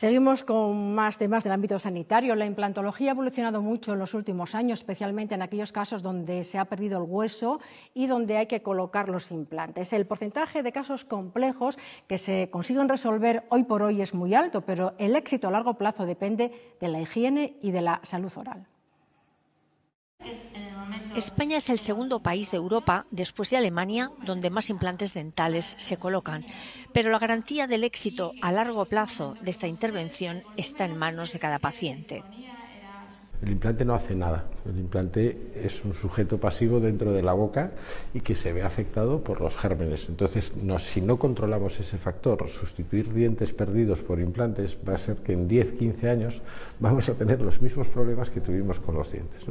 Seguimos con más temas del ámbito sanitario. La implantología ha evolucionado mucho en los últimos años, especialmente en aquellos casos donde se ha perdido el hueso y donde hay que colocar los implantes. El porcentaje de casos complejos que se consiguen resolver hoy por hoy es muy alto, pero el éxito a largo plazo depende de la higiene y de la salud oral. España es el segundo país de Europa, después de Alemania, donde más implantes dentales se colocan, pero la garantía del éxito a largo plazo de esta intervención está en manos de cada paciente. El implante no hace nada. El implante es un sujeto pasivo dentro de la boca y que se ve afectado por los gérmenes. Entonces, si no controlamos ese factor, sustituir dientes perdidos por implantes va a ser que en 10-15 años vamos a tener los mismos problemas que tuvimos con los dientes.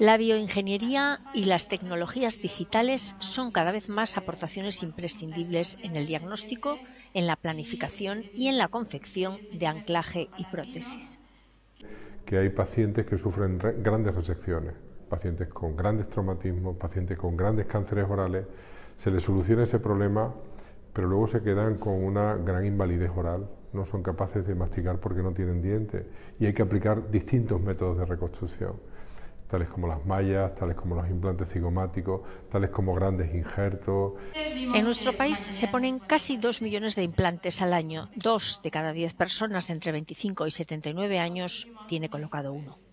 La bioingeniería y las tecnologías digitales son cada vez más aportaciones imprescindibles en el diagnóstico, en la planificación y en la confección de anclaje y prótesis. Que hay pacientes que sufren grandes resecciones, pacientes con grandes traumatismos, pacientes con grandes cánceres orales, se les soluciona ese problema, pero luego se quedan con una gran invalidez oral, no son capaces de masticar porque no tienen dientes y hay que aplicar distintos métodos de reconstrucción tales como las mallas, tales como los implantes cigomáticos, tales como grandes injertos. En nuestro país se ponen casi dos millones de implantes al año. Dos de cada diez personas entre 25 y 79 años tiene colocado uno.